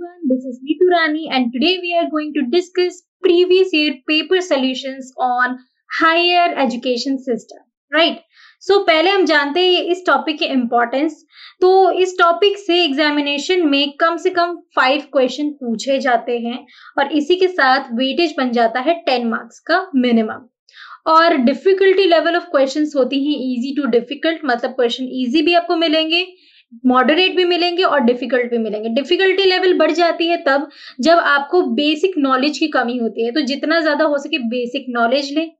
everyone, this is Neetu Rani and today we are going to discuss previous year paper solutions on higher education system right so पहले हम जानते हैं इस topic की importance तो इस टॉपिक से एग्जामिनेशन में कम से कम फाइव क्वेश्चन पूछे जाते हैं और इसी के साथ वेटेज बन जाता है टेन मार्क्स का मिनिमम और डिफिकल्टी लेवल ऑफ क्वेश्चंस होती है इजी टू डिफिकल्ट मतलब क्वेश्चन इजी भी आपको मिलेंगे मॉडरेट भी मिलेंगे और डिफिकल्ट भी मिलेंगे डिफिकल्टी लेवल बढ़ जाती है तब जब आपको बेसिक नॉलेज की कमी होती है तो जितना ज्यादा हो सके बेसिक नॉलेज लें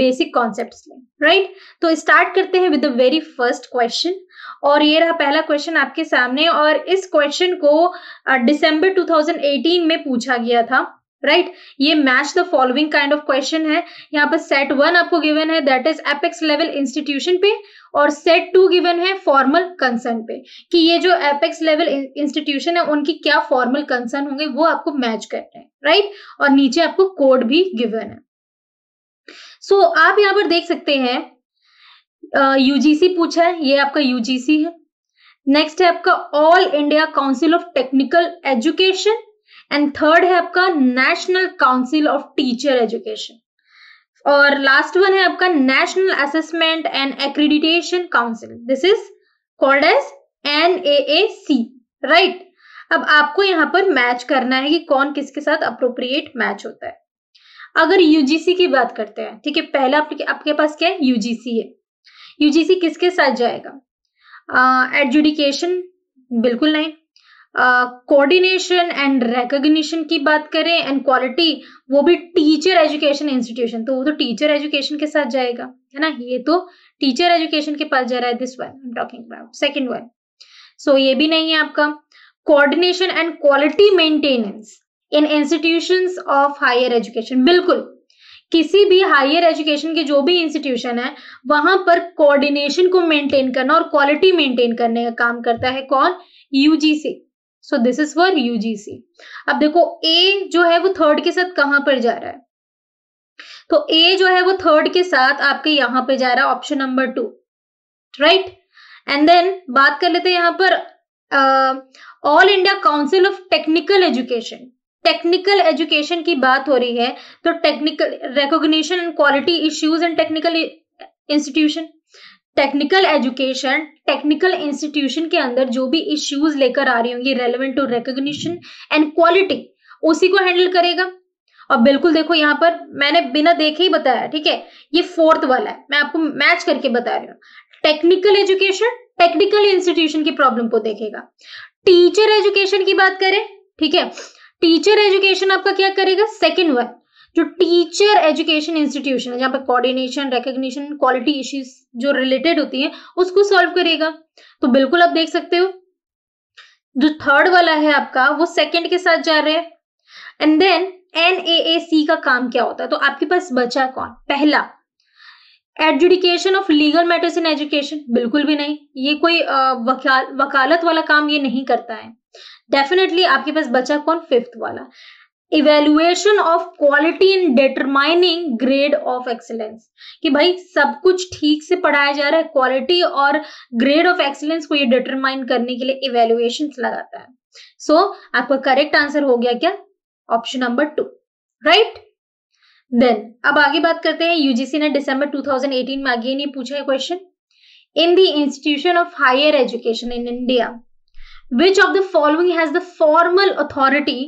बेसिक कॉन्सेप्ट्स लें राइट तो स्टार्ट करते हैं with the very first question और ये रहा पहला क्वेश्चन आपके सामने और इस क्वेश्चन को दिसंबर 2018 में पूछा गया था राइट right? ये match the following kind of question है यहाँ पर सेट वन आपको गिवन है that is apex level institution पे और सेट टू गिवन है फॉर्मल कंसर्न पे कि ये जो एपेक्स लेवल इंस्टीट्यूशन है उनकी क्या फॉर्मल कंसर्न होंगे वो आपको मैच करते हैं राइट right? और नीचे आपको कोड भी गिवन है सो so, आप यहाँ पर देख सकते हैं यूजीसी पूछा है ये आपका यूजीसी है नेक्स्ट है आपका all India council of technical education and third है आपका national council of teacher education और लास्ट वन है आपका national assessment and accreditation council this is called as an right अब आपको यहाँ पर मैच करना है कि कौन किसके साथ अप्रोप्रिएट मैच होता है अगर यूजीसी की बात करते हैं ठीक है पहला आपके आपके पास क्या है यूजीसी है यूजीसी किसके साथ जाएगा एडजुडिकेशन uh, बिल्कुल नहीं कोऑर्डिनेशन एंड रिकॉग्निशन की बात करें एंड क्वालिटी वो भी टीचर एजुकेशन इंस्टीट्यूशन तो वो तो टीचर एजुकेशन के साथ जाएगा है ना ये तो टीचर एजुकेशन के पास जा रहा है this one I am talking about second one so ये भी नहीं है आपका coordination and quality maintenance in institutions of higher education बिल्कुल किसी भी हायर एजुकेशन के जो भी इंस्टीट्यूशन है वहां पर कोऑर्डिनेशन को मेंटेन करना और क्वालिटी मेंटेन करने का काम करता है कौन UGC so this is for UGC अब देखो ए जो है वो थर्ड के साथ कहां पर जा रहा है तो ए जो है वो थर्ड के साथ आपके यहां पे जा रहा है option number two right and then बात कर लेते हैं यहां पर all India council of technical education technical education की बात हो रही है तो technical recognition and quality issues and technical institution technical education technical institution के अंदर जो भी इश्यूज लेकर आ रही होंगी relevant to recognition and quality उसी को हैंडल करेगा और बिल्कुल देखो यहाँ पर मैंने बिना देखे ही बताया ठीक है ये फोर्थ वाला है मैं आपको मैच करके बता रही हूँ टेक्निकल एजुकेशन टेक्निकल इंस्टीट्यूशन की प्रॉब्लम को देखेगा टीचर एजुकेशन की बात करें ठीक है टीचर एजुकेशन आपका क्या करेगा सेकेंड वन जो टीचर एजुकेशन इंस्टीट्यूशन है जहाँ पर कोऑर्डिनेशन रिकग्निशन क्वालिटी इश्यूज जो रिलेटेड होती है उसको सॉल्व करेगा तो बिल्कुल आप देख सकते हो जो थर्ड वाला है आपका वो सेकंड के साथ जा रहे हैं एंड देन एन का काम क्या होता है तो आपके पास बचा कौन पहला adjudication of legal matters in education बिल्कुल भी नहीं ये कोई वकालत वाला काम ये नहीं करता है डेफिनेटली आपके पास बचा कौन फिफ्थ वाला evaluation of quality in determining grade of excellence कि भाई सब कुछ ठीक से पढ़ाया जा रहा है क्वालिटी और ग्रेड ऑफ एक्सेलेंस को ये डिटरमाइन करने के लिए इवेल्युएशन लगाता है सो so, आपका करेक्ट आंसर हो गया क्या option number two right then अब आगे बात करते हैं यूजीसी ने दिसंबर 2018 में अगेन ये पूछा है question in the institution of higher education in India which of the following has the formal authority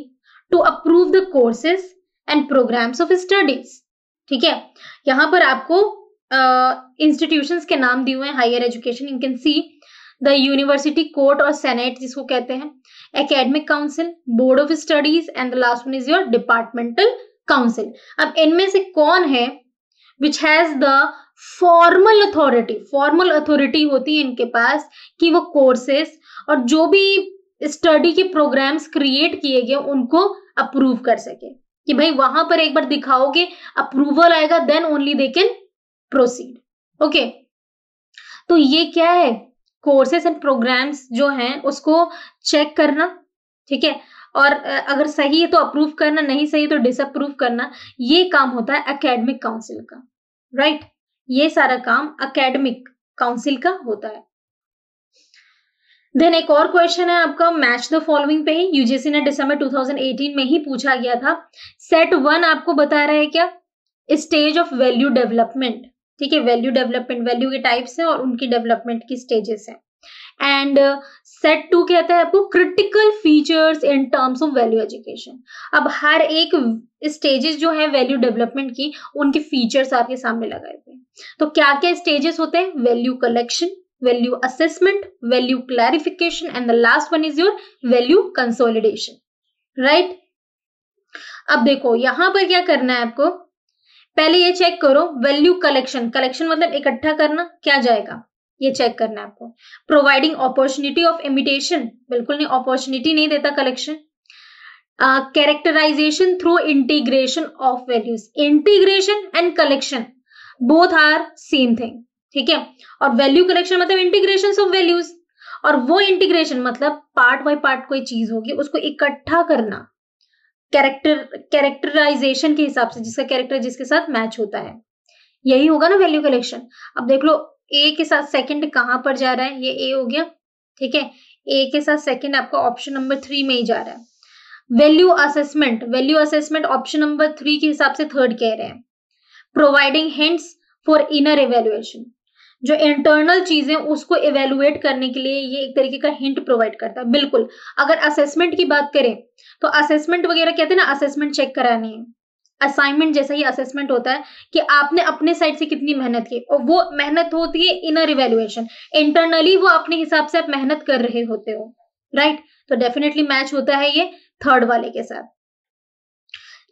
to approve the courses and programmes of studies ठीक है यहां पर आपको इंस्टीट्यूशंस uh, के नाम दिए हुए हैं higher education you can see the university court और सेनेट जिसको कहते हैं academic council board of studies and the last one is your departmental council अब इनमें से कौन है which has the formal authority formal authority होती है इनके पास कि वो कोर्सेस और जो भी स्टडी के प्रोग्राम्स क्रिएट किए गए उनको अप्रूव कर सके कि भाई वहां पर एक बार दिखाओगे अप्रूवल आएगा then only they can proceed okay तो ये क्या है कोर्सेस एंड प्रोग्राम्स जो हैं उसको चेक करना ठीक है और अगर सही है तो अप्रूव करना नहीं सही है तो डिसअप्रूव करना ये काम होता है अकेडमिक काउंसिल का राइट right? ये सारा काम अकेडमिक काउंसिल का होता है देन एक और क्वेश्चन है आपका मैच द फॉलोइंग पे यूजीसी ने दिसंबर 2018 में ही पूछा गया था सेट वन आपको बता रहा है क्या स्टेज ऑफ वैल्यू डेवलपमेंट ठीक है वैल्यू डेवलपमेंट वैल्यू के टाइप्स हैं और उनकी डेवलपमेंट की स्टेजेस हैं एंड सेट टू कहता है आपको critical features in terms of value education अब हर एक स्टेजेस जो है वैल्यू डेवलपमेंट की उनके फीचर्स आपके सामने लगाए थे तो क्या क्या स्टेजेस होते हैं value collection value assessment, value clarification and the last one is your value consolidation. Right? अब देखो यहां पर क्या करना है आपको पहले ये चेक करो वैल्यू कलेक्शन कलेक्शन मतलब इकट्ठा करना क्या जाएगा ये चेक करना है आपको प्रोवाइडिंग अपॉर्चुनिटी ऑफ इमिटेशन बिल्कुल नहीं अपॉर्चुनिटी नहीं देता collection characterization through integration of values integration and collection both are same thing ठीक है और वैल्यू करेक्शन मतलब इंटीग्रेशन ऑफ वैल्यूज और वो इंटीग्रेशन मतलब पार्ट बाय पार्ट कोई चीज होगी उसको इकट्ठा करना कैरेक्टर कैरेक्टराइजेशन के हिसाब से जिसका कैरेक्टर जिसके साथ मैच होता है यही होगा ना वैल्यू कलेक्शन अब देख लो ए के साथ सेकंड कहां पर जा रहा है ये ए हो गया ठीक है ए के साथ सेकंड आपका ऑप्शन नंबर थ्री में ही जा रहा है value assessment value assessment option number three के हिसाब से थर्ड कह रहे हैं providing hints for inner evaluation जो इंटरनल चीजें उसको इवेलुएट करने के लिए ये एक तरीके का हिंट प्रोवाइड करता है बिल्कुल अगर असेसमेंट की बात करें तो असेसमेंट वगैरह कहते हैं ना असेसमेंट चेक करानी है असाइनमेंट जैसा ही असेसमेंट होता है कि आपने अपने साइड से कितनी मेहनत की और वो मेहनत होती है इनर इवेल्युएशन इंटरनली वो अपने हिसाब से आप मेहनत कर रहे होते हो राइट right? तो डेफिनेटली मैच होता है ये थर्ड वाले के साथ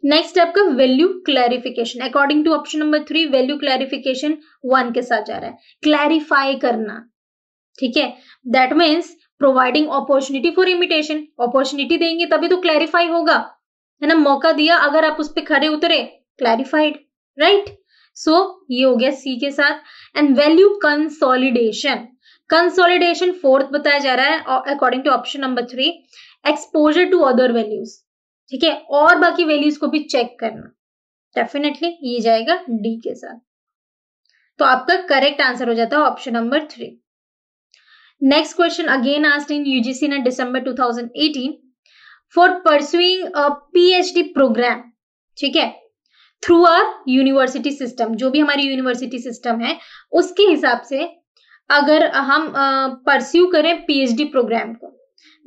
नेक्स्ट आपका value clarification according to option number three value clarification one के साथ जा रहा है क्लैरिफाई करना ठीक है that means providing opportunity for imitation opportunity देंगे तभी तो क्लैरिफाई होगा है ना मौका दिया अगर आप उस पर खड़े उतरे क्लैरिफाइड राइट सो ये हो गया सी के साथ and value consolidation consolidation fourth बताया जा रहा है according to option number three exposure to other values ठीक है और बाकी वैल्यूज को भी चेक करना डेफिनेटली ये जाएगा डी के साथ तो आपका करेक्ट आंसर हो जाता है option number three next question again asked in UGC ने डिसंबर 2018 for pursuing a PhD programme ठीक है थ्रू अ यूनिवर्सिटी सिस्टम जो भी हमारी यूनिवर्सिटी सिस्टम है उसके हिसाब से अगर हम परस्यू करें पीएचडी प्रोग्राम को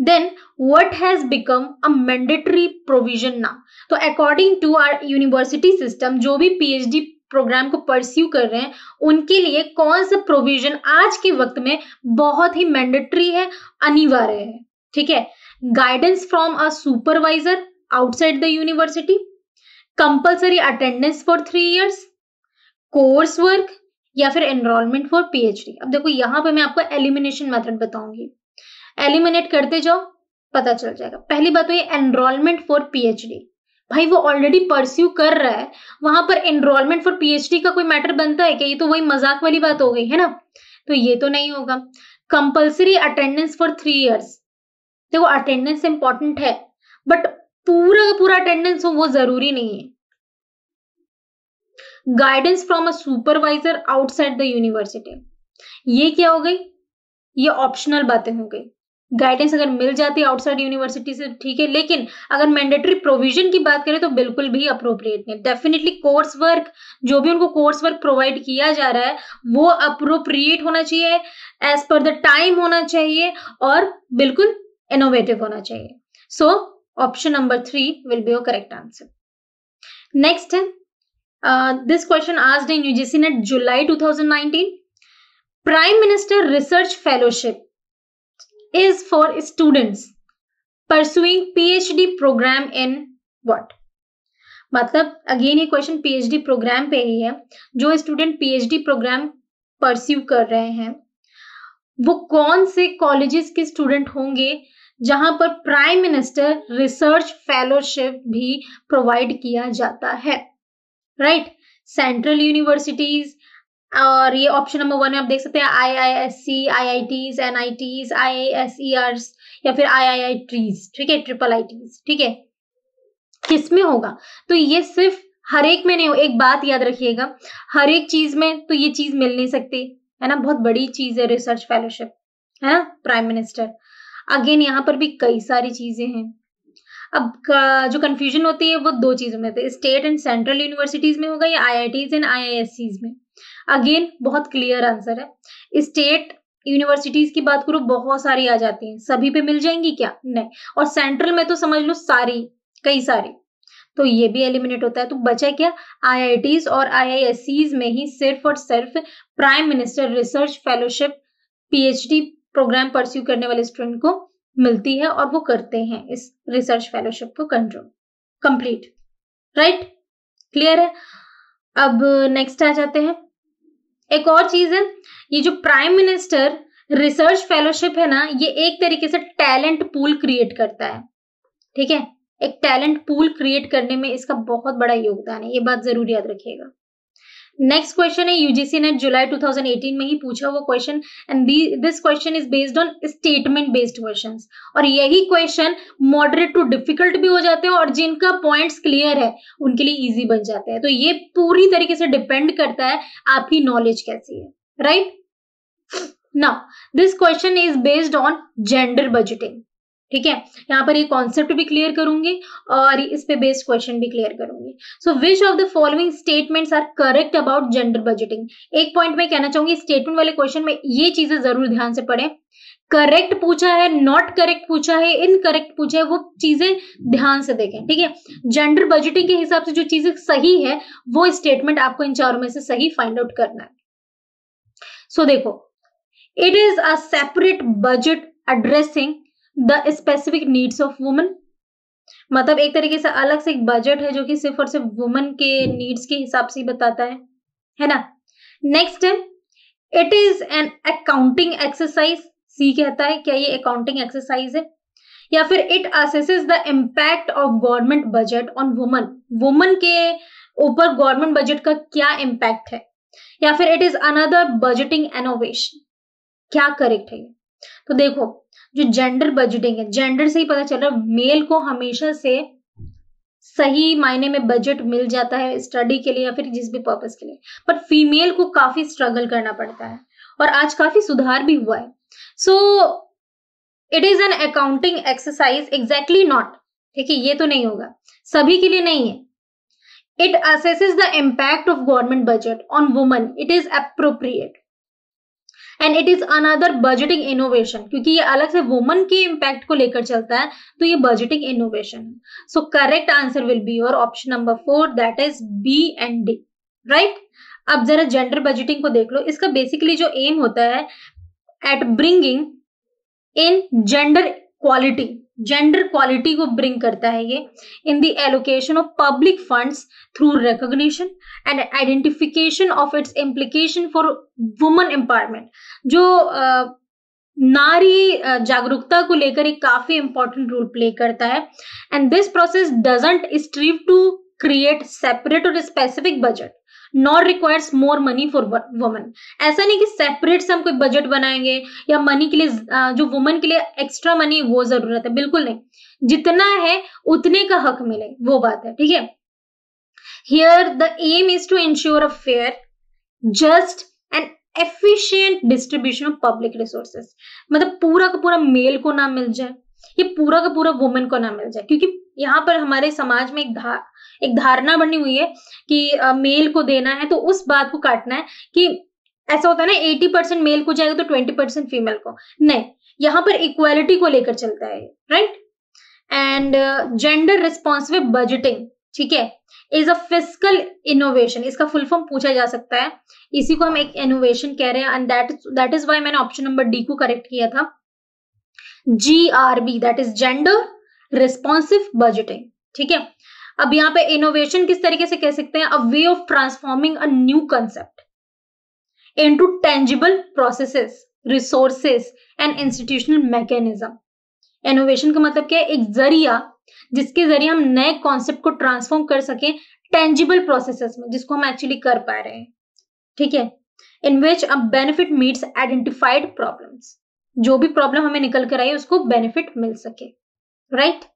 then what has become a mandatory provision now तो according to our university system जो भी PhD प्रोग्राम को परस्यू कर रहे हैं उनके लिए कौन सा प्रोविजन आज के वक्त में बहुत ही मैंडेटरी है अनिवार्य है ठीक है guidance from a supervisor outside the university compulsory attendance for three years course work या फिर एनरोलमेंट फॉर पीएचडी अब देखो यहां पे मैं आपको एलिमिनेशन मेथड बताऊंगी एलिमिनेट करते जाओ पता चल जाएगा पहली बात तो ये एनरोलमेंट फॉर पीएचडी भाई वो ऑलरेडी परस्यू कर रहा है वहां पर एनरोलमेंट फॉर पीएचडी का कोई मैटर बनता है क्या ये तो वही मजाक वाली बात हो गई है ना तो ये तो नहीं होगा compulsory attendance for three years देखो अटेंडेंस इंपॉर्टेंट है बट पूरा का पूरा अटेंडेंस हो वो जरूरी नहीं है guidance from a supervisor outside the university ये क्या हो गई ये ऑप्शनल बातें हो गई गाइडेंस अगर मिल जाती है आउटसाइड यूनिवर्सिटी से ठीक है लेकिन अगर मैंडेटरी प्रोविजन की बात करें तो बिल्कुल भी अप्रोप्रिएट नहीं डेफिनेटली कोर्स वर्क जो भी उनको कोर्स वर्क प्रोवाइड किया जा रहा है वो अप्रोप्रिएट होना चाहिए एज पर द टाइम होना चाहिए और बिल्कुल इनोवेटिव होना चाहिए so option number three will be your correct answer next है दिस क्वेश्चन आज इन यूजीसी ने जुलाई nineteen prime minister research fellowship is for students pursuing PhD program in what? मतलब अगेन ये क्वेश्चन पीएचडी प्रोग्राम पे ही है जो स्टूडेंट पीएचडी प्रोग्राम परस्यू कर रहे हैं वो कौन से कॉलेजेस के स्टूडेंट होंगे जहां पर प्राइम मिनिस्टर रिसर्च फेलोशिप भी प्रोवाइड किया जाता है राइट सेंट्रल यूनिवर्सिटीज और ये ऑप्शन नंबर वन में आप देख सकते हैं I I S C I I Ts N I Ts I I S E R या फिर आई आई आई ट्रीज ठीक है ट्रिपल आई टीज ठीक है किसमें होगा तो ये सिर्फ हर एक में नहीं हो एक बात याद रखिएगा हर एक चीज में तो ये चीज मिल नहीं सकती है ना बहुत बड़ी चीज है रिसर्च फेलोशिप है ना प्राइम मिनिस्टर अगेन यहाँ पर भी कई सारी चीजें हैं अब जो कंफ्यूजन होती है वो दो चीजों में होती है स्टेट एंड सेंट्रल यूनिवर्सिटीज में होगा या I I Ts and I I S Cs में अगेन बहुत क्लियर आंसर है स्टेट यूनिवर्सिटीज की बात करो बहुत सारी आ जाती हैं सभी पे मिल जाएंगी क्या नहीं और सेंट्रल में तो समझ लो सारी कई सारी तो ये भी एलिमिनेट होता है तो बचा क्या आई और आई में ही सिर्फ और सिर्फ prime minister research fellowship PhD programme pursue करने वाले स्टूडेंट को मिलती है और वो करते हैं इस रिसर्च फेलोशिप को कंट्रोल कंप्लीट राइट क्लियर है अब नेक्स्ट आ जाते हैं एक और चीज है ये जो प्राइम मिनिस्टर रिसर्च फेलोशिप है ना ये एक तरीके से टैलेंट पूल क्रिएट करता है ठीक है एक टैलेंट पूल क्रिएट करने में इसका बहुत बड़ा योगदान है ये बात जरूर याद रखिएगा नेक्स्ट क्वेश्चन है यूजीसी ने जुलाई 2018 में ही पूछा हुआ question and this question is based on statement based question और यही क्वेश्चन मॉडरेट टू डिफिकल्ट भी हो जाते हैं और जिनका पॉइंट्स क्लियर है उनके लिए इजी बन जाते हैं तो ये पूरी तरीके से डिपेंड करता है आपकी नॉलेज कैसी है right now this question is based on gender budgeting ठीक है यहाँ पर ये कॉन्सेप्ट भी क्लियर करूंगी और इस पे बेस्ड क्वेश्चन भी क्लियर करूंगी so which of the following statements are correct about gender budgeting एक पॉइंट में कहना चाहूंगी स्टेटमेंट वाले क्वेश्चन में ये चीजें जरूर ध्यान से पढ़े करेक्ट पूछा है नॉट करेक्ट पूछा है इनकरेक्ट पूछा है वो चीजें ध्यान से देखें ठीक है जेंडर बजटिंग के हिसाब से जो चीजें सही है वो स्टेटमेंट आपको इन चारों में से सही फाइंड आउट करना है सो so, देखो it is a separate budget addressing the specific needs of women मतलब एक तरीके से अलग से एक बजट है जो कि सिर्फ और सिर्फ वुमेन के नीड्स के हिसाब से बताता है है ना नेक्स्ट है it is an accounting exercise C कहता है क्या ये अकाउंटिंग एक्सरसाइज है या फिर it assesses the impact of government budget on woman woman के ऊपर गवर्नमेंट बजट का क्या इम्पैक्ट है या फिर it is another budgeting innovation क्या करेक्ट है तो देखो जो जेंडर बजटिंग है जेंडर से ही पता चल रहा है मेल को हमेशा से सही मायने में बजट मिल जाता है स्टडी के लिए या फिर जिस भी पर्पज के लिए बट फीमेल को काफी स्ट्रगल करना पड़ता है और आज काफी सुधार भी हुआ है so it is an accounting exercise exactly not ठीक है ये तो नहीं होगा सभी के लिए नहीं है it assesses the impact of government budget on woman it is appropriate and it is another budgeting innovation क्योंकि ये अलग से वुमन के इम्पैक्ट को लेकर चलता है तो ये budgeting innovation so correct answer will be your option number four that is B and D right अब जरा जेंडर बजटिंग को देख लो इसका बेसिकली जो एम होता है at bringing in gender quality gender quality को ब्रिंग करता है ये in the allocation of public funds through recognition and identification of its implication for women empowerment जो uh, नारी uh, जागरूकता को लेकर एक काफी इंपॉर्टेंट रोल प्ले करता है and this process doesn't strive to create separate और specific budget not requires more money for women ऐसा नहीं कि सेपरेट से हम कोई बजट बनाएंगे या मनी के लिए जो वुमेन के लिए एक्स्ट्रा मनी वो जरूरत है बिल्कुल नहीं जितना है उतने का हक मिले वो बात है ठीक है here the aim is to ensure a fair just and efficient distribution of public resources मतलब पूरा का पूरा मेल को ना मिल जाए ये पूरा का पूरा वुमेन को ना मिल जाए क्योंकि यहाँ पर हमारे समाज में एक धा, एक धारणा बनी हुई है कि आ, मेल को देना है तो उस बात को काटना है कि ऐसा होता है ना एटी परसेंट मेल को जाएगा तो ट्वेंटी परसेंट फीमेल को नहीं यहाँ पर इक्वालिटी को लेकर चलता है right and gender responsible budgeting ठीक है इज अ फिजिकल इनोवेशन इसका फुल फॉर्म पूछा जा सकता है इसी को हम एक इनोवेशन कह रहे हैं and that that is why मैंने ऑप्शन नंबर डी को करेक्ट किया था G R B that is gender responsive budgeting ठीक है अब यहां पे इनोवेशन किस तरीके से कह सकते हैं a way of transforming a new concept into tangible processes resources and institutional mechanism innovation का मतलब क्या है एक जरिया जिसके जरिए हम नए कॉन्सेप्ट को ट्रांसफॉर्म कर सके टेंजिबल प्रोसेसेस में जिसको हम एक्चुअली कर पा रहे हैं ठीक है in which a benefit meets identified problem जो भी प्रॉब्लम हमें निकल कर आई उसको बेनिफिट मिल सके right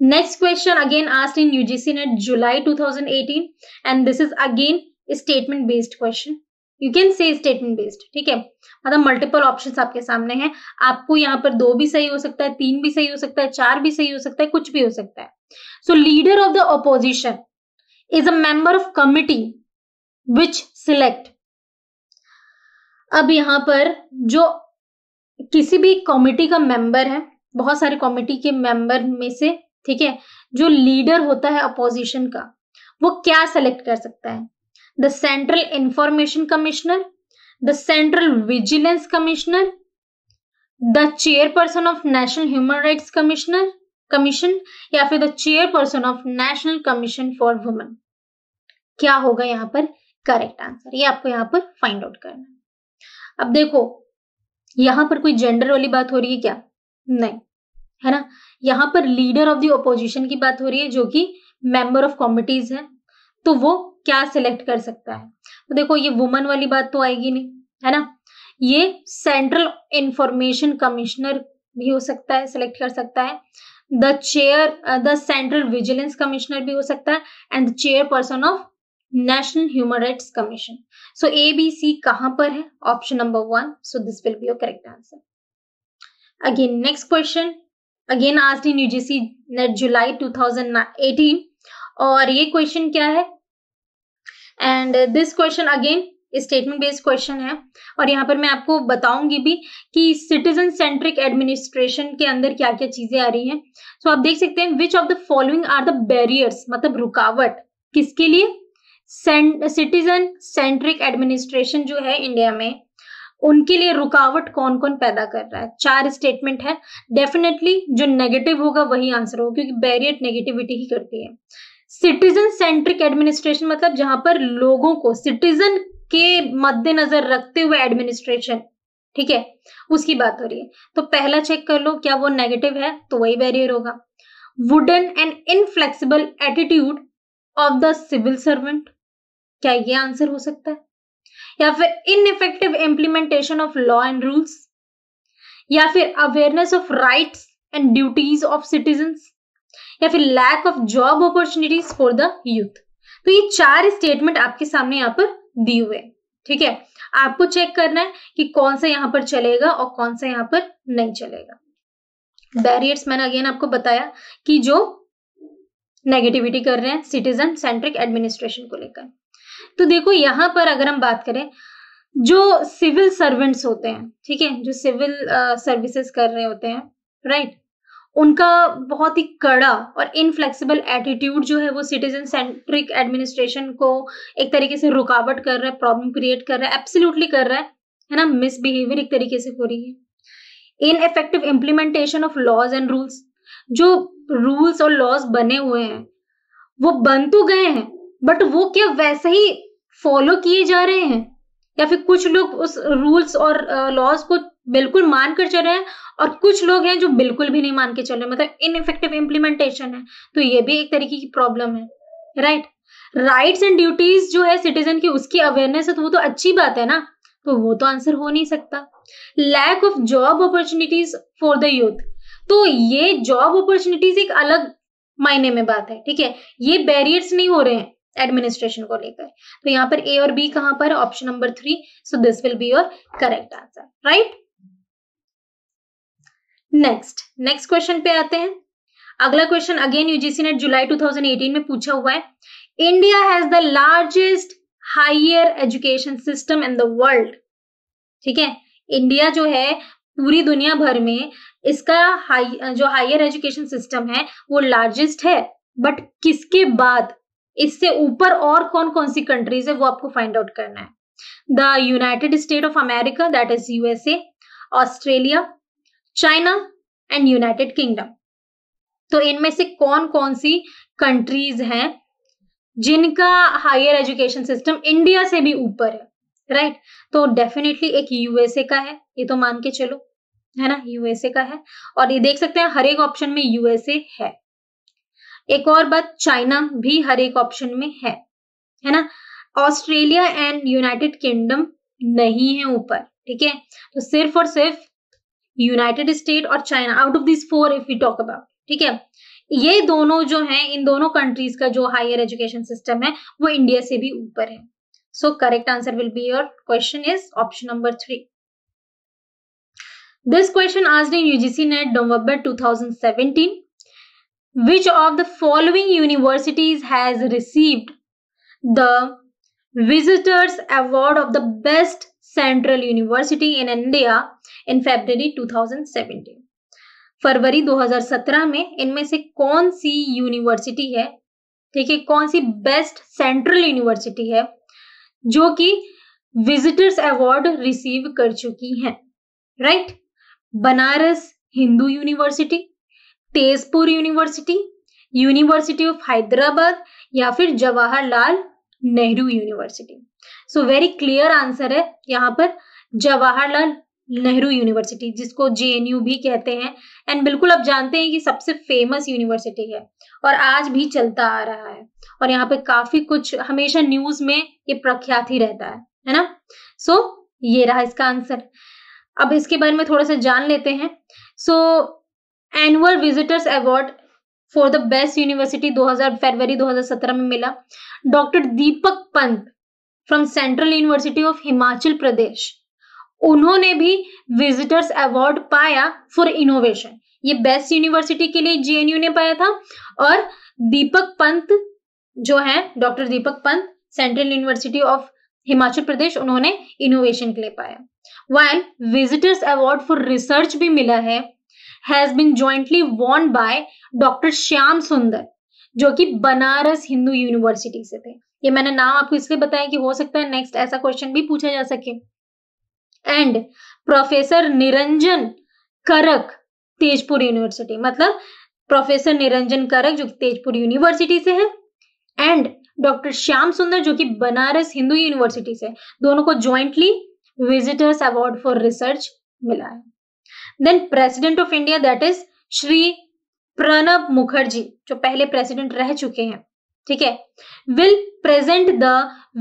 next question again asked in ugc net july 2018 and this is again a statement based question you can say statement based ठीक है मतलब मल्टीपल ऑप्शंस आपके सामने हैं आपको यहाँ पर दो भी सही हो सकता है तीन भी सही हो सकता है चार भी सही हो सकता है कुछ भी हो सकता है so leader of the opposition is a member of committee which select अब यहां पर जो किसी भी कमिटी का मेंबर है बहुत सारे कमेटी के मेंबर में से ठीक है जो लीडर होता है अपोजिशन का वो क्या सेलेक्ट कर सकता है the central information commissioner the central vigilance commissioner the chairperson of national human rights commissioner commission या फिर the chairperson of national commission for women क्या होगा यहाँ पर करेक्ट आंसर ये आपको यहाँ पर फाइंड आउट करना है अब देखो यहां पर कोई जेंडर वाली बात हो रही है क्या नहीं है ना यहाँ पर लीडर ऑफ द ऑपोजिशन की बात हो रही है जो कि मेंबर ऑफ कॉमिटीज है तो वो क्या सिलेक्ट कर सकता है तो देखो ये वुमन वाली बात तो आएगी नहीं है ना ये सेंट्रल इंफॉर्मेशन कमिश्नर भी हो सकता है सिलेक्ट कर सकता है the chair the central vigilance commissioner भी हो सकता है and the chairperson of national human rights commission so A B C कहां पर है option number one so this will be your correct answer Again, next question. Again asked in UGC Net July 2018. और ये question क्या है and this question again statement based question है और यहाँ पर मैं आपको बताऊंगी भी कि सिटीजन सेंट्रिक एडमिनिस्ट्रेशन के अंदर क्या क्या चीजें आ रही हैं सो so, आप देख सकते हैं which of the following are the barriers मतलब रुकावट किसके लिए सिटीजन सेंट्रिक एडमिनिस्ट्रेशन जो है इंडिया में उनके लिए रुकावट कौन कौन पैदा कर रहा है चार स्टेटमेंट है डेफिनेटली जो नेगेटिव होगा वही आंसर होगा क्योंकि बैरियर नेगेटिविटी ही करती है सिटीजन सेंट्रिक एडमिनिस्ट्रेशन मतलब जहां पर लोगों को सिटीजन के मद्देनजर रखते हुए एडमिनिस्ट्रेशन ठीक है उसकी बात हो रही है तो पहला चेक कर लो क्या वो नेगेटिव है तो वही बैरियर होगा wooden and inflexible attitude of the civil servant क्या ये आंसर हो सकता है या फिर effective implementation of law and rules या फिर awareness of rights and duties of citizen या फिर lack of job opportunities for the youth तो ये चार स्टेटमेंट आपके सामने यहाँ पर दिए हुए ठीक है आपको चेक करना है कि कौन सा यहाँ पर चलेगा और कौन सा यहाँ पर नहीं चलेगा बैरियर्स मैंने अगेन आपको बताया कि जो नेगेटिविटी कर रहे हैं सिटीजन सेंट्रिक एडमिनिस्ट्रेशन को लेकर तो देखो यहाँ पर अगर हम बात करें जो सिविल सर्वेंट्स होते हैं ठीक है जो सिविल सर्विसेज कर रहे होते हैं राइट उनका बहुत ही कड़ा और इनफ्लेक्सिबल एटीट्यूड जो है वो सिटीजन सेंट्रिक एडमिनिस्ट्रेशन को एक तरीके से रुकावट कर रहा है प्रॉब्लम क्रिएट कर रहा है एब्सोल्युटली कर रहा है है ना मिसबिहेवियर एक तरीके से हो रही है in effective implementation of laws and rules जो रूल्स और लॉज बने हुए हैं वो बन तो गए हैं बट वो क्या वैसे ही फॉलो किए जा रहे हैं या फिर कुछ लोग उस रूल्स और लॉज uh, को बिल्कुल मान कर चल रहे हैं और कुछ लोग हैं जो बिल्कुल भी नहीं मान के चल रहे मतलब इन इफेक्टिव इम्प्लीमेंटेशन है तो ये भी एक तरीके की प्रॉब्लम है राइट राइट्स एंड ड्यूटीज जो है सिटीजन की उसकी अवेयरनेस है तो वो तो अच्छी बात है ना तो वो तो आंसर हो नहीं सकता lack of job opportunities for the youth तो ये जॉब अपॉर्चुनिटीज एक अलग मायने में बात है ठीक है ये बैरियर्स नहीं हो रहे हैं एडमिनिस्ट्रेशन को लेकर तो यहाँ पर ए और बी कहां पर option number three so this will be your correct answer right next next question पे आते हैं अगला क्वेश्चन अगेन यूजीसी ने जुलाई 2018 में पूछा हुआ है India has the largest higher education system in the world ठीक है इंडिया जो है पूरी दुनिया भर में इसका हाई जो हायर एजुकेशन सिस्टम है वो लार्जेस्ट है बट किसके बाद इससे ऊपर और कौन कौन सी कंट्रीज है वो आपको फाइंड आउट करना है the United State of America that is USA Australia China and United Kingdom तो इनमें से कौन कौन सी कंट्रीज हैं जिनका हायर एजुकेशन सिस्टम इंडिया से भी ऊपर है राइट right? तो डेफिनेटली एक यूएसए का है ये तो मान के चलो है ना यूएसए का है और ये देख सकते हैं हर एक ऑप्शन में यूएसए है एक और बात चाइना भी हर एक ऑप्शन में है है ना ऑस्ट्रेलिया एंड यूनाइटेड किंगडम नहीं है ऊपर ठीक है तो सिर्फ और सिर्फ यूनाइटेड स्टेट और China out of this four if you talk about ठीक है ये दोनों जो हैं इन दोनों कंट्रीज का जो हायर एजुकेशन सिस्टम है वो इंडिया से भी ऊपर है so correct answer will be your question is option number three This question asked in UGC two thousand 2017. Which of the following universities has received the Visitors Award of the Best Central University in India in February 2017? फरवरी 2017 में इनमें से कौन सी university है ठीक है कौन सी best central university है जो कि विजिटर्स अवार्ड रिसीव कर चुकी है right Banaras Hindu university Tezpur university university of Hyderabad या फिर Jawaharlal Nehru university so very clear answer है यहाँ पर जवाहरलाल नेहरू यूनिवर्सिटी जिसको जे भी कहते हैं एंड बिल्कुल आप जानते हैं कि सबसे फेमस यूनिवर्सिटी है और आज भी चलता आ रहा है और यहाँ पे काफी कुछ हमेशा न्यूज में ये प्रख्यात ही रहता है है ना सो so, ये रहा इसका आंसर अब इसके बारे में थोड़ा सा जान लेते हैं so so, annual visitors award for the best university 2000 फरवरी 2017 में मिला doctor Deepak Pant from central university of Himachal Pradesh उन्होंने भी विजिटर्स अवार्ड पाया फॉर इनोवेशन ये बेस्ट यूनिवर्सिटी के लिए जेएनयू ने पाया था और दीपक पंत जो है doctor Deepak Pant central university of Himachal Pradesh उन्होंने इनोवेशन के लिए पाया while visitors award for research भी मिला है has been jointly won by doctor Shyam Sundar जो कि बनारस हिंदू यूनिवर्सिटी से थे ये मैंने नाम आपको इसलिए बताया कि हो सकता है नेक्स्ट ऐसा क्वेश्चन भी पूछा जा सके and professor Niranjan Karak Tezpur university मतलब प्रोफेसर निरंजन करक जो कि तेजपुर यूनिवर्सिटी से है एंड डॉक्टर श्याम सुंदर जो कि बनारस हिंदू यूनिवर्सिटी से दोनों को jointly visitors award for research मिला है then president of India that is Shri Pranab Mukherjee जो पहले प्रेसिडेंट रह चुके हैं ठीक है will present the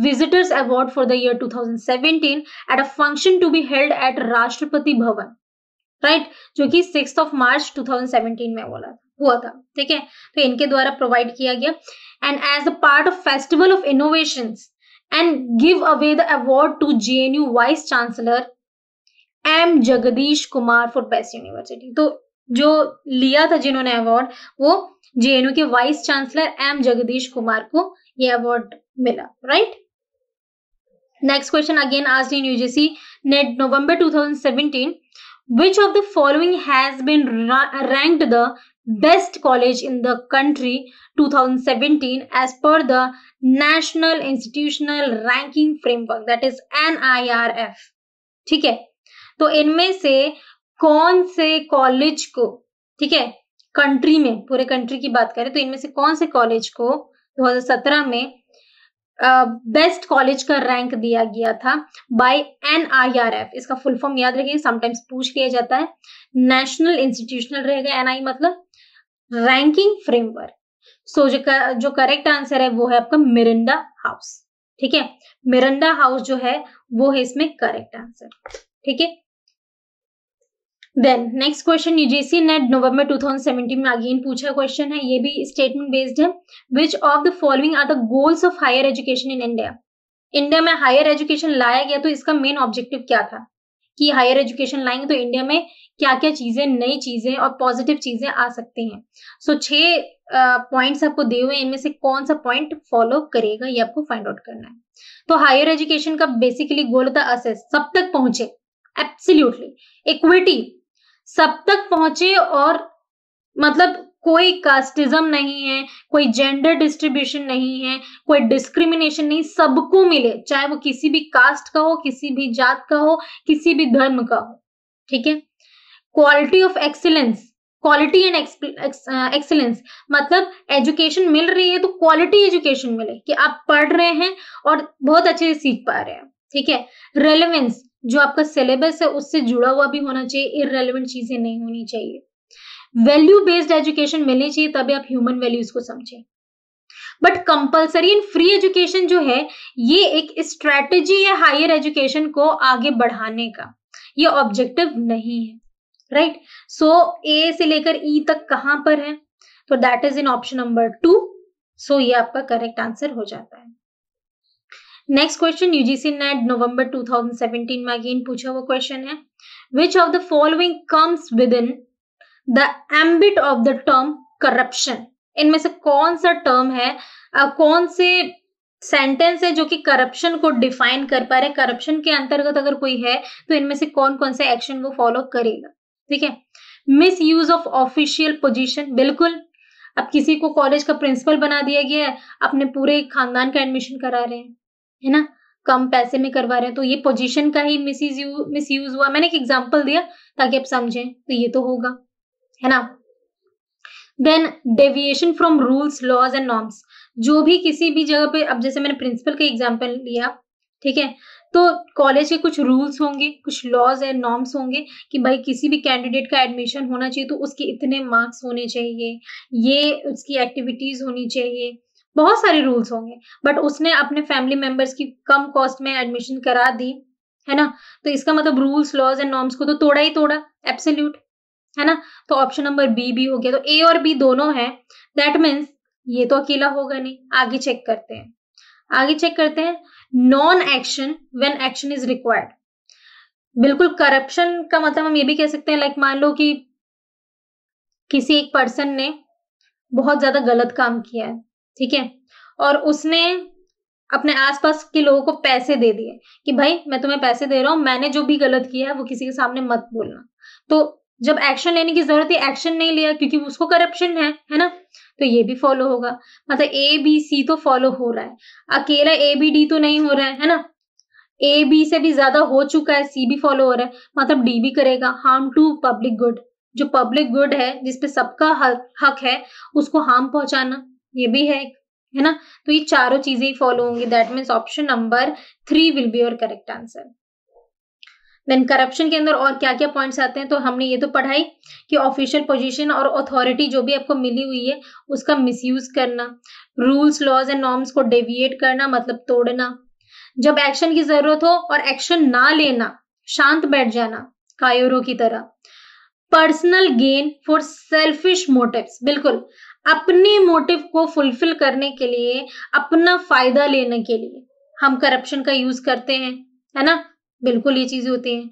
visitors award for the year 2017 at a function to be held at Rashtrapati Bhavan right right? जो कि सिक्स ऑफ मार्च 2017 में बोला हुआ था ठीक है तो इनके द्वारा प्रोवाइड किया गया and as a part of festival of innovation and give away the award to you vice chancellor M Jagdish Kumar for best university तो जो लिया था जिन्होंने अवार्ड वो जेएनयू के vice chancellor M Jagdish Kumar को ये अवार्ड मिला राइट नेक्स्ट क्वेश्चन अगेन आज in UGC NET November 2017 which of the following has been ranked the best college in the country 2017 as per the national institutional ranking framework that is NIRF ठीक है तो इनमें से कौन से college को ठीक है कंट्री में पूरे कंट्री की बात करें तो इनमें से कौन से कॉलेज को 2017 में बेस्ट uh, कॉलेज का रैंक दिया गया था बाय एफ इसका फुल फॉर्म याद रखिए समटाइम्स पूछ लिया जाता है नेशनल इंस्टीट्यूशनल रहेगा एनआई मतलब रैंकिंग फ्रेमवर्क सो जो कर, जो करेक्ट आंसर है वो है आपका मिरिंडा हाउस ठीक है मिरिंडा हाउस जो है वो है इसमें करेक्ट आंसर ठीक है then next question UGC NET November 2017 में अगेन पूछा क्वेश्चन है ये भी स्टेटमेंट बेस्ड है which of the following are the goals of higher education in India India में हायर एजुकेशन लाया गया तो इसका मेन ऑब्जेक्टिव क्या था कि हायर एजुकेशन लाएंगे तो इंडिया में क्या क्या चीजें नई चीजें और पॉजिटिव चीजें आ सकती हैं सो छह पॉइंट्स आपको दिए हुए इनमें से कौन सा पॉइंट फॉलो करेगा ये आपको फाइंड आउट करना है तो हायर एजुकेशन का बेसिकली गोल था असेस सब तक पहुंचे एब्सोल्युटली इक्विटी सब तक पहुंचे और मतलब कोई कास्टिज्म नहीं है कोई जेंडर डिस्ट्रीब्यूशन नहीं है कोई डिस्क्रिमिनेशन नहीं सबको मिले चाहे वो किसी भी कास्ट का हो किसी भी जात का हो किसी भी धर्म का हो ठीक है quality of excellence quality and excellence मतलब एजुकेशन मिल रही है तो क्वालिटी एजुकेशन मिले कि आप पढ़ रहे हैं और बहुत अच्छे से सीख पा रहे हैं ठीक है रेलिवेंस जो आपका सिलेबस है उससे जुड़ा हुआ भी होना चाहिए इरेलीवेंट चीजें नहीं होनी चाहिए वैल्यू बेस्ड एजुकेशन मिलनी चाहिए तभी आप ह्यूमन वैल्यूज को समझें but compulsory in free education जो है ये एक स्ट्रेटेजी है हायर एजुकेशन को आगे बढ़ाने का ये ऑब्जेक्टिव नहीं है राइट सो ए से लेकर ई e तक कहां पर है तो that is in option number two so ये आपका करेक्ट आंसर हो जाता है next question UGC NET November 2017 में अगेन पूछा हुआ क्वेश्चन है which of the following comes within the ambit of the term corruption इनमें से कौन सा टर्म है कौन से सेंटेंस है जो कि करप्शन को डिफाइन कर पा रहे करप्शन के अंतर्गत अगर कोई है तो इनमें से कौन कौन से एक्शन वो फॉलो करेगा ठीक है misuse of official position बिल्कुल अब किसी को कॉलेज का प्रिंसिपल बना दिया गया है अपने पूरे खानदान का एडमिशन करा रहे हैं है ना कम पैसे में करवा रहे हैं तो ये पोजीशन का ही मिस यूज हुआ मैंने एक एग्जाम्पल दिया ताकि आप समझें तो ये तो होगा है ना then deviation from rules laws and norms जो भी किसी भी जगह पे अब जैसे मैंने प्रिंसिपल का एग्जाम्पल लिया ठीक है तो कॉलेज के कुछ रूल्स होंगे कुछ लॉज एंड नॉर्म्स होंगे कि भाई किसी भी कैंडिडेट का एडमिशन होना चाहिए तो उसके इतने मार्क्स होने चाहिए ये उसकी एक्टिविटीज होनी चाहिए बहुत सारे रूल्स होंगे बट उसने अपने फैमिली मेंबर्स की कम कॉस्ट में एडमिशन करा दी है ना तो इसका मतलब रूल्स लॉज एंड नॉर्म्स को तो तोड़ा ही तोड़ा एब्सोल्यूट है ना तो ऑप्शन नंबर बी भी हो गया तो ए और बी दोनों है दैट मीन्स ये तो अकेला होगा नहीं आगे चेक करते हैं आगे चेक करते हैं non action when action is required बिल्कुल करप्शन का मतलब हम ये भी कह सकते हैं लाइक मान लो कि किसी एक पर्सन ने बहुत ज्यादा गलत काम किया है ठीक है और उसने अपने आसपास के लोगों को पैसे दे दिए कि भाई मैं तुम्हें पैसे दे रहा हूँ मैंने जो भी गलत किया है वो किसी के सामने मत बोलना तो जब एक्शन लेने की जरूरत है एक्शन नहीं लिया क्योंकि उसको करप्शन है है ना तो ये भी फॉलो होगा मतलब ए बी सी तो फॉलो हो रहा है अकेला ए बी डी तो नहीं हो रहा है है ना ए बी से भी ज्यादा हो चुका है सी भी फॉलो हो रहा है मतलब डी भी करेगा हार्म टू पब्लिक गुड जो पब्लिक गुड है जिसपे सबका हक है उसको हार्म पहुंचाना ये भी है है ना तो ये चारों चीजें ही फॉलो होंगी that means option number three will be your correct answer then corruption के अंदर और क्या क्या पॉइंट्स आते हैं तो हमने ये तो पढ़ाई कि ऑफिशियल पोजीशन और अथॉरिटी जो भी आपको मिली हुई है उसका मिसयूज करना रूल्स लॉज एंड नॉर्म्स को डेविएट करना मतलब तोड़ना जब एक्शन की जरूरत हो और एक्शन ना लेना शांत बैठ जाना कायोरों की तरह personal gain for selfish motive बिल्कुल अपने मोटिव को फुलफिल करने के लिए अपना फायदा लेने के लिए हम करप्शन का यूज करते हैं है ना बिल्कुल ये चीजें होती हैं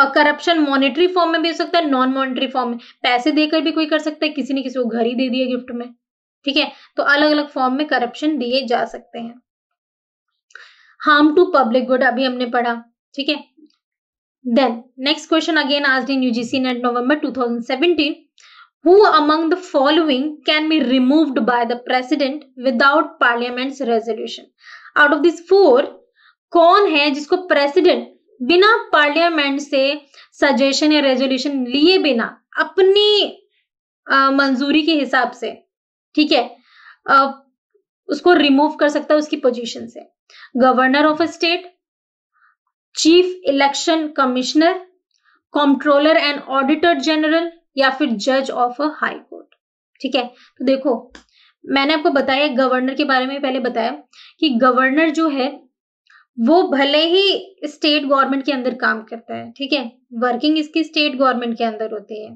और करप्शन मॉनेटरी फॉर्म में भी हो सकता है नॉन मॉनेटरी फॉर्म में पैसे देकर भी कोई कर सकता है किसी ने किसी को घर ही दे दिया गिफ्ट में ठीक है तो अलग अलग फॉर्म में करप्शन दिए जा सकते हैं हार्म टू पब्लिक गुड अभी हमने पढ़ा ठीक है देन नेक्स्ट क्वेश्चन अगेन आज in UGC NET November 2017 who among the following can be removed by the president without parliament's resolution out of these four कौन है जिसको प्रेसिडेंट बिना पार्लियामेंट से सजेशन या रेजोल्यूशन लिए बिना अपनी मंजूरी के हिसाब से ठीक है आ, उसको रिमूव कर सकता है उसकी पोजीशन से governor of a state chief election commissioner controller and auditor general या फिर जज ऑफ अ हाई कोर्ट ठीक है तो देखो मैंने आपको बताया गवर्नर के बारे में पहले बताया कि गवर्नर जो है वो भले ही स्टेट गवर्नमेंट के अंदर काम करता है ठीक है वर्किंग इसकी स्टेट गवर्नमेंट के अंदर होती है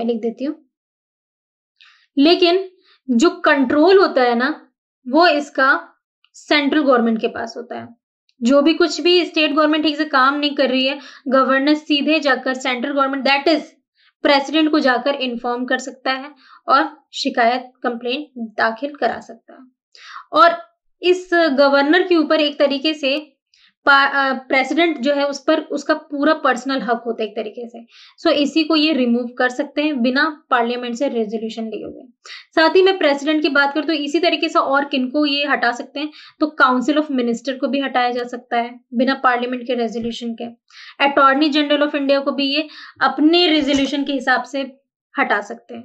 मैं लिख देती हूँ लेकिन जो कंट्रोल होता है ना वो इसका सेंट्रल गवर्नमेंट के पास होता है जो भी कुछ भी स्टेट गवर्नमेंट ठीक से काम नहीं कर रही है गवर्नर सीधे जाकर central government that is president को जाकर इन्फॉर्म कर सकता है और शिकायत कंप्लेन दाखिल करा सकता है और इस गवर्नर के ऊपर एक तरीके से प्रेसिडेंट जो है उस पर उसका पूरा पर्सनल हक होता है एक तरीके से सो so, इसी को ये रिमूव कर सकते हैं बिना पार्लियामेंट से रेजोल्यूशन लिए हुए साथ ही मैं प्रेसिडेंट की बात करूँ तो इसी तरीके से और किन को ये हटा सकते हैं तो काउंसिल ऑफ मिनिस्टर को भी हटाया जा सकता है बिना पार्लियामेंट के रेजोल्यूशन के अटॉर्नी जनरल ऑफ इंडिया को भी ये अपने रेजोल्यूशन के हिसाब से हटा सकते हैं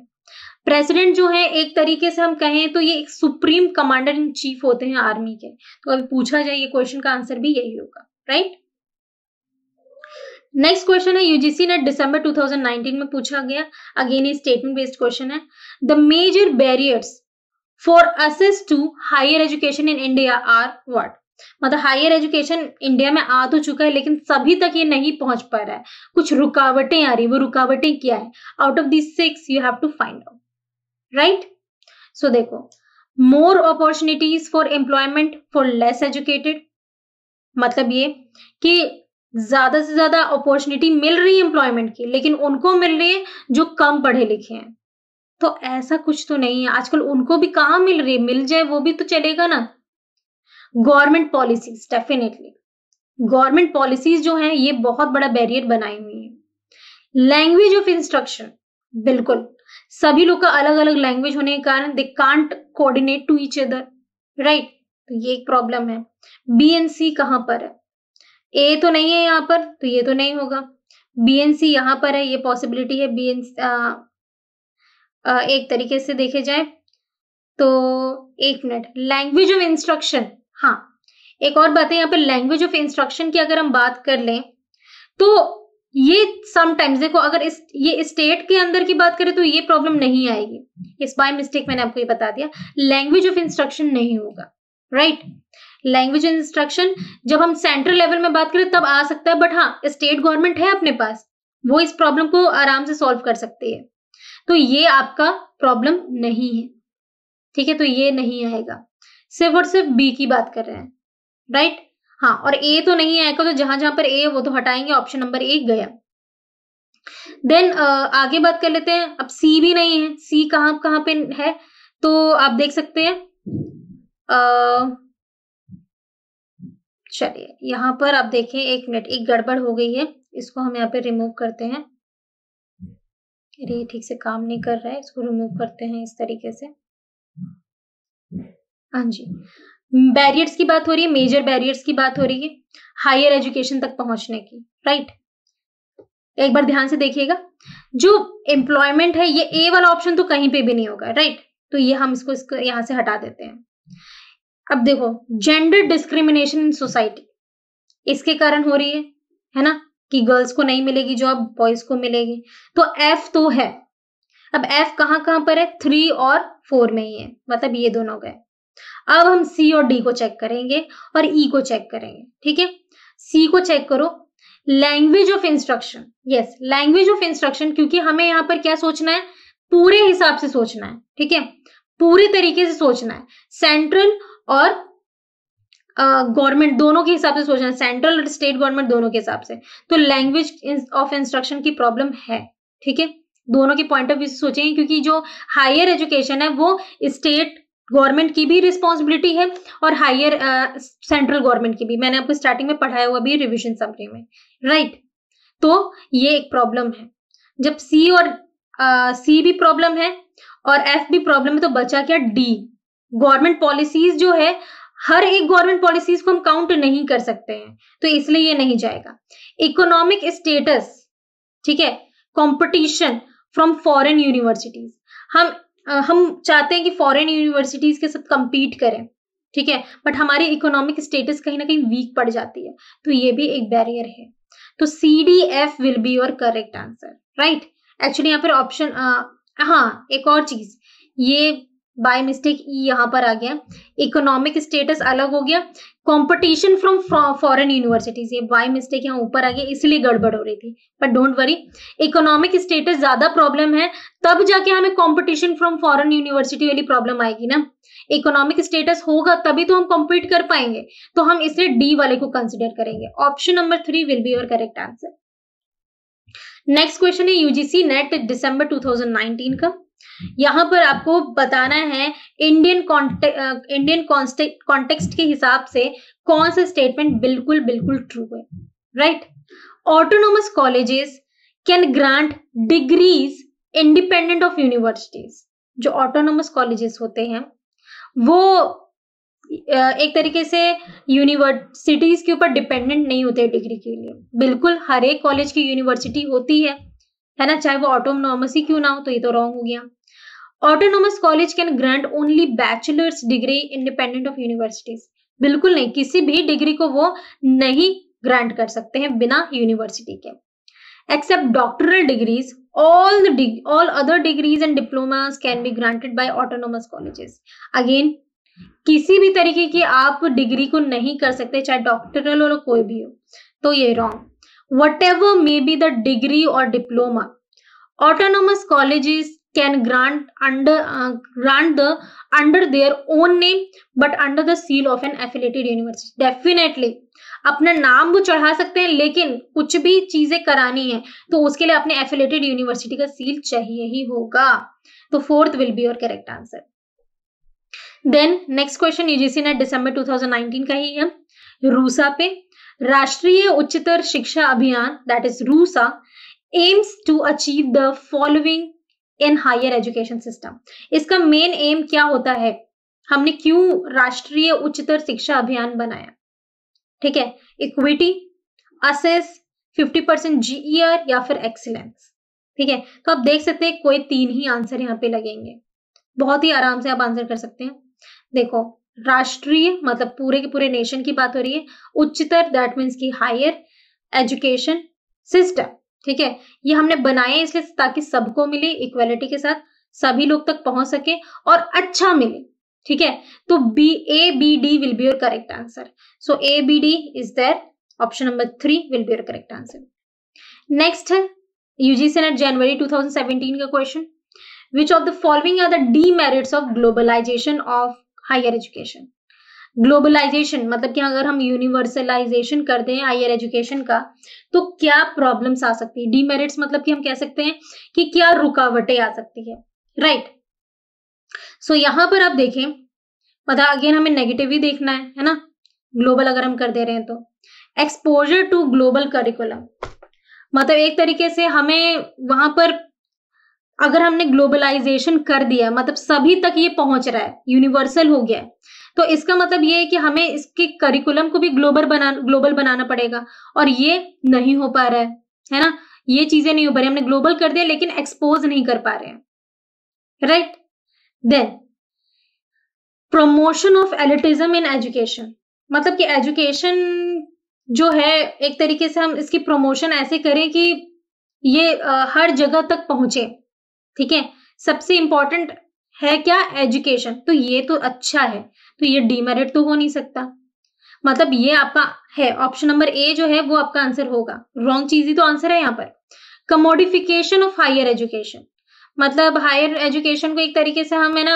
प्रेसिडेंट जो है एक तरीके से हम कहें तो ये एक सुप्रीम कमांडर इन चीफ होते हैं आर्मी के तो अभी पूछा जाए ये क्वेश्चन का आंसर भी यही होगा राइट नेक्स्ट क्वेश्चन है यूजीसी ने दिसंबर 2019 में पूछा गया अगेन ये स्टेटमेंट बेस्ड क्वेश्चन है the major barriers for access to higher education in India are what मतलब हायर एजुकेशन इंडिया में आ तो चुका है लेकिन सभी तक ये नहीं पहुंच पा रहा है कुछ रुकावटें आ रही वो रुकावटें क्या है out of this six you have to find out right so देखो more opportunities for employment for less educated मतलब ये कि ज्यादा से ज्यादा अपॉर्चुनिटी मिल रही है एम्प्लॉयमेंट की लेकिन उनको मिल रही है जो कम पढ़े लिखे हैं तो ऐसा कुछ तो नहीं है आजकल उनको भी कहा मिल रही है मिल जाए वो भी तो चलेगा ना government policies definitely government policies जो है ये बहुत बड़ा बैरियर बनाई हुई है लैंग्वेज ऑफ इंस्ट्रक्शन बिल्कुल सभी लोग का अलग अलग लैंग्वेज होने के कारण they can't coordinate to each other right तो ये एक प्रॉब्लम है बी एंड सी कहां पर है ए तो नहीं है यहाँ पर तो ये तो नहीं होगा बी एंड सी यहाँ पर है ये पॉसिबिलिटी है बी एंड एक तरीके से देखे जाए तो एक मिनट लैंग्वेज ऑफ इंस्ट्रक्शन हाँ एक और बात है यहाँ पर लैंग्वेज ऑफ इंस्ट्रक्शन की अगर हम बात कर लें तो ये समटाइम्स देखो अगर इस ये स्टेट के अंदर की बात करें तो ये प्रॉब्लम नहीं आएगी इस बाय मिस्टेक मैंने आपको ये बता दिया लैंग्वेज ऑफ इंस्ट्रक्शन नहीं होगा राइट लैंग्वेज इंस्ट्रक्शन जब हम सेंट्रल लेवल में बात करें तब आ सकता है बट हाँ स्टेट गवर्नमेंट है अपने पास वो इस प्रॉब्लम को आराम से सॉल्व कर सकते है तो ये आपका प्रॉब्लम नहीं है ठीक है तो ये नहीं आएगा सिर्फ और सिर्फ बी की बात कर रहे हैं राइट हाँ और ए तो नहीं आएगा तो जहां जहां पर ए वो तो हटाएंगे ऑप्शन नंबर एक गया देन uh, आगे बात कर लेते हैं अब सी भी नहीं है सी कहां कहां पे है तो आप देख सकते हैं uh, चलिए यहां पर आप देखें एक मिनट एक गड़बड़ हो गई है इसको हम यहाँ पे रिमूव करते हैं अरे ठीक से काम नहीं कर रहा है इसको रिमूव करते हैं इस तरीके से हाँ जी बैरियर्स की बात हो रही है मेजर बैरियर्स की बात हो रही है हायर एजुकेशन तक पहुंचने की राइट एक बार ध्यान से देखिएगा जो एम्प्लॉयमेंट है ये ए वाला ऑप्शन तो कहीं पे भी नहीं होगा राइट तो ये हम इसको इसको यहां से हटा देते हैं अब देखो जेंडर डिस्क्रिमिनेशन इन सोसाइटी इसके कारण हो रही है है ना कि गर्ल्स को नहीं मिलेगी जॉब बॉयज को मिलेगी तो एफ तो है अब एफ कहाँ कहाँ पर है थ्री और फोर में ही है मतलब ये दोनों गए अब हम सी और डी को चेक करेंगे और ई e को चेक करेंगे ठीक है सी को चेक करो language of instruction yes language of instruction क्योंकि हमें यहाँ पर क्या सोचना है पूरे हिसाब से सोचना है ठीक है पूरे तरीके से सोचना है सेंट्रल और गवर्नमेंट uh, दोनों के हिसाब से सोचना है सेंट्रल और स्टेट गवर्नमेंट दोनों के हिसाब से तो लैंग्वेज ऑफ इंस्ट्रक्शन की प्रॉब्लम है ठीक है दोनों के पॉइंट ऑफ व्यू से सोचेंगे क्योंकि जो हायर एजुकेशन है वो स्टेट गवर्नमेंट की भी रिस्पॉन्सिबिलिटी है और हायर सेंट्रल गवर्नमेंट की भी मैंने आपको स्टार्टिंग में पढ़ाया हुआ भी रिविजन समरी में राइट right. तो ये एक प्रॉब्लम है जब सी और सी uh, भी प्रॉब्लम है और एफ भी प्रॉब्लम है तो बचा क्या डी गवर्नमेंट पॉलिसीज जो है हर एक गवर्नमेंट पॉलिसीज को हम काउंट नहीं कर सकते हैं तो इसलिए ये नहीं जाएगा इकोनॉमिक स्टेटस ठीक है कंपटीशन फ्रॉम फॉरेन यूनिवर्सिटीज हम हम चाहते हैं कि फॉरेन यूनिवर्सिटीज के साथ कंपीट करें ठीक है बट हमारी इकोनॉमिक स्टेटस कहीं ना कहीं वीक पड़ जाती है तो ये भी एक बैरियर है तो C D F will be your correct answer right actually यहाँ पर ऑप्शन हाँ एक और चीज ये बाय मिस्टेक ई यहाँ पर आ गया इकोनॉमिक स्टेटस अलग हो गया कंपटीशन फ्रॉम फॉरेन यूनिवर्सिटीज ये बाय मिस्टेक यहाँ ऊपर आ गया इसलिए गड़बड़ हो रही थी but don't worry economic status ज्यादा प्रॉब्लम है तब जाके हमें कंपटीशन फ्रॉम फॉरेन यूनिवर्सिटी वाली प्रॉब्लम आएगी ना इकोनॉमिक स्टेटस होगा तभी तो हम कॉम्पीट कर पाएंगे तो हम इसलिए डी वाले को कंसिडर करेंगे option number three will be your correct answer next question है यूजीसी नेट दिसंबर 2019 का हम्म। यहाँ पर आपको बताना है इंडियन कॉन्टेक्ट इंडियन कॉन्टेक्स्ट के हिसाब से कौन सा स्टेटमेंट बिल्कुल बिल्कुल ट्रू है right autonomous colleges can grant degrees independent of universities जो ऑटोनोमस कॉलेजेस होते हैं वो एक तरीके से यूनिवर्सिटीज के ऊपर डिपेंडेंट नहीं होते डिग्री के लिए बिल्कुल हर एक कॉलेज की यूनिवर्सिटी होती है है ना चाहे वो ऑटोनोमस ही क्यों ना हो तो ये तो रॉन्ग हो गया autonomous college can grant only bachelor's degree independent of universities बिल्कुल नहीं किसी भी डिग्री को वो नहीं ग्रांट कर सकते हैं बिना यूनिवर्सिटी के except doctoral degrees all the deg all other degrees and diplomas can be granted by autonomous किसी भी तरीके की आप डिग्री को नहीं कर सकते चाहे डॉक्टरल और कोई भी हो तो ये wrong whatever may be the degree और diploma autonomous colleges can grant under grant the under their own name but under the seal of an affiliated university definitely अपना नाम वो तो चढ़ा सकते हैं लेकिन कुछ भी चीजें करानी है तो उसके लिए अपने एफिलेटेड यूनिवर्सिटी का सील चाहिए ही होगा तो fourth will be your correct answer then next question UGC ने दिसंबर 2019 का ही है रूसा पे राष्ट्रीय Uchchatar Shiksha Abhiyan that is RUSA aims to achieve the following in higher education system इसका मेन एम क्या होता है हमने क्यों राष्ट्रीय उच्चतर शिक्षा अभियान बनाया ठीक है इक्विटी असेस 50 परसेंट जीईआर या फिर एक्सीलेंस ठीक है तो आप देख सकते हैं कोई तीन ही आंसर यहाँ पे लगेंगे बहुत ही आराम से आप आंसर कर सकते हैं देखो राष्ट्रीय मतलब पूरे के पूरे नेशन की बात हो रही है उच्चतर दैट मीन्स की हायर एजुकेशन सिस्टम ठीक है ये हमने बनाए इसलिए ताकि सबको मिले इक्वालिटी के साथ सभी लोग तक पहुंच सके और अच्छा मिले ठीक है तो B A B D will be your correct answer so A B D is there option number three will be your correct answer next है यूजीसी नेट जनवरी 2017 का क्वेश्चन which of the following are the demerits of globalization of higher education globalization मतलब कि अगर हम universalization करते हैं हायर एजुकेशन का तो क्या प्रॉब्लम्स आ सकती है डीमेरिट्स मतलब कि हम कह सकते हैं कि क्या रुकावटें आ सकती है राइट right. सो so, यहां पर आप देखें मतलब अगेन हमें नेगेटिव ही देखना है है ना ग्लोबल अगर हम कर दे रहे हैं तो एक्सपोजर टू ग्लोबल करिकुलम मतलब एक तरीके से हमें वहां पर अगर हमने ग्लोबलाइजेशन कर दिया मतलब सभी तक ये पहुंच रहा है यूनिवर्सल हो गया है तो इसका मतलब ये है कि हमें इसके करिकुलम को भी ग्लोबल बना ग्लोबल बनाना पड़ेगा और ये नहीं हो पा रहा है है ना ये चीजें नहीं हो पा रही हमने ग्लोबल कर दिया लेकिन एक्सपोज नहीं कर पा रहे हैं right then promotion of elitism in education मतलब कि एजुकेशन जो है एक तरीके से हम इसकी प्रमोशन ऐसे करें कि ये आ, हर जगह तक पहुंचे ठीक है सबसे इंपॉर्टेंट है क्या एजुकेशन तो ये तो अच्छा है तो ये डीमेरिट तो हो नहीं सकता मतलब ये आपका है ऑप्शन नंबर ए जो है वो आपका आंसर होगा रॉन्ग चीज ही तो आंसर है यहाँ पर कमोडिफिकेशन ऑफ हायर एजुकेशन मतलब हायर एजुकेशन को एक तरीके से हम है ना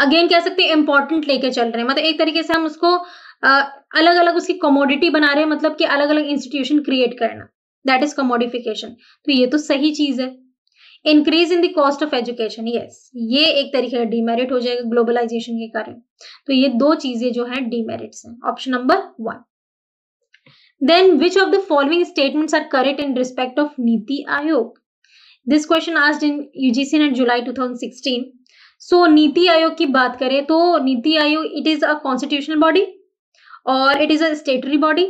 अगेन कह सकते हैं इंपॉर्टेंट लेके चल रहे हैं मतलब एक तरीके से हम उसको आ, अलग अलग उसकी कमोडिटी बना रहे हैं मतलब कि अलग अलग इंस्टीट्यूशन क्रिएट करना दैट इज कमोडिफिकेशन तो ये तो सही चीज है increase in the cost of education yes ये एक तरीके का डीमेरिट हो जाएगा ग्लोबलाइजेशन के कारण तो ये दो चीजें जो है डीमेरिट्स हैं option number one then which of the following statements are correct in respect of NITI Aayog this question आज इन यूजीसी ने जुलाई 2016 सो so, नीति आयोग की बात करें तो NITI Aayog it is a constitutional body और it is a statutory body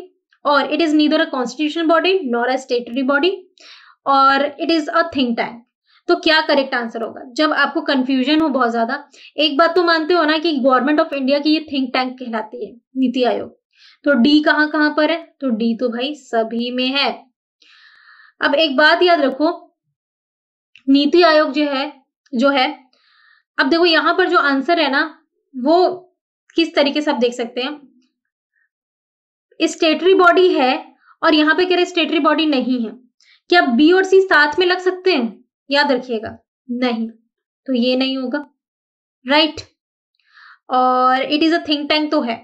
और it is neither a constitutional body nor a statutory body और it is a think tank तो क्या करेक्ट आंसर होगा जब आपको कंफ्यूजन हो बहुत ज्यादा एक बात तो मानते हो ना कि गवर्नमेंट ऑफ इंडिया की ये थिंक टैंक कहलाती है नीति आयोग तो डी कहाँ कहाँ पर है तो डी तो भाई सभी में है अब एक बात याद रखो नीति आयोग जो है जो है अब देखो यहां पर जो आंसर है ना वो किस तरीके से आप देख सकते हैं स्टेटरी बॉडी है और यहां पे कह रहे स्टेटरी बॉडी नहीं है क्या बी और सी साथ में लग सकते हैं याद रखिएगा नहीं तो ये नहीं होगा राइट right. और it is a think tank तो है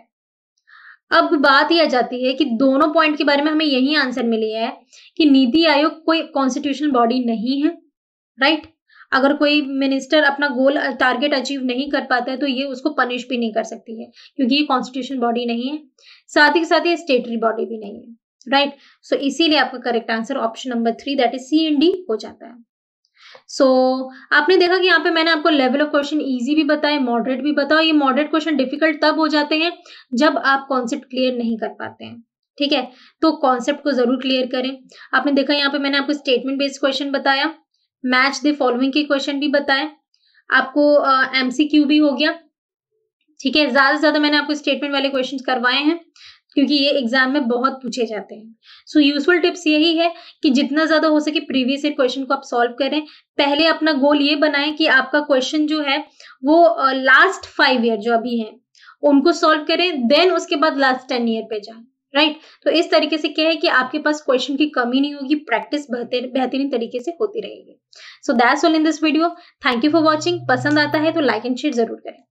अब बात यह जाती है कि दोनों पॉइंट के बारे में हमें यही आंसर मिली है कि नीति आयोग कोई कॉन्स्टिट्यूशनल बॉडी नहीं है राइट right? अगर कोई मिनिस्टर अपना गोल टारगेट अचीव नहीं कर पाता है तो ये उसको पनिश भी नहीं कर सकती है क्योंकि ये कॉन्स्टिट्यूशन बॉडी नहीं है साथ ही साथ ये स्टेटरी बॉडी भी नहीं है राइट सो इसीलिए आपका correct answer option number three that is C and D हो जाता है सो so, आपने देखा कि यहाँ पे मैंने आपको लेवल ऑफ क्वेश्चन इजी भी बताए मॉडरेट भी बताओ ये मॉडरेट क्वेश्चन डिफिकल्ट तब हो जाते हैं जब आप कॉन्सेप्ट क्लियर नहीं कर पाते हैं ठीक है तो कॉन्सेप्ट को जरूर क्लियर करें आपने देखा यहाँ पे मैंने आपको स्टेटमेंट बेस्ड क्वेश्चन बताया मैच द फॉलोइंग के क्वेश्चन भी बताए आपको एमसीक्यू uh, भी हो गया ठीक है ज्यादा से ज्यादा मैंने आपको स्टेटमेंट वाले क्वेश्चन करवाए हैं क्योंकि ये एग्जाम में बहुत पूछे जाते हैं सो यूजफुल टिप्स यही है कि जितना ज्यादा हो सके प्रीवियस ईयर क्वेश्चन को आप सॉल्व करें पहले अपना गोल ये बनाएं कि आपका क्वेश्चन जो है वो लास्ट फाइव ईयर जो अभी है उनको सॉल्व करें देन उसके बाद लास्ट टेन ईयर पे जाए राइट right? तो इस तरीके से क्या है कि आपके पास क्वेश्चन की कमी नहीं होगी प्रैक्टिस बेहतर बेहतरीन तरीके से होती रहेगी so that's all in this video thank you for watching पसंद आता है तो लाइक एंड शेयर जरूर करें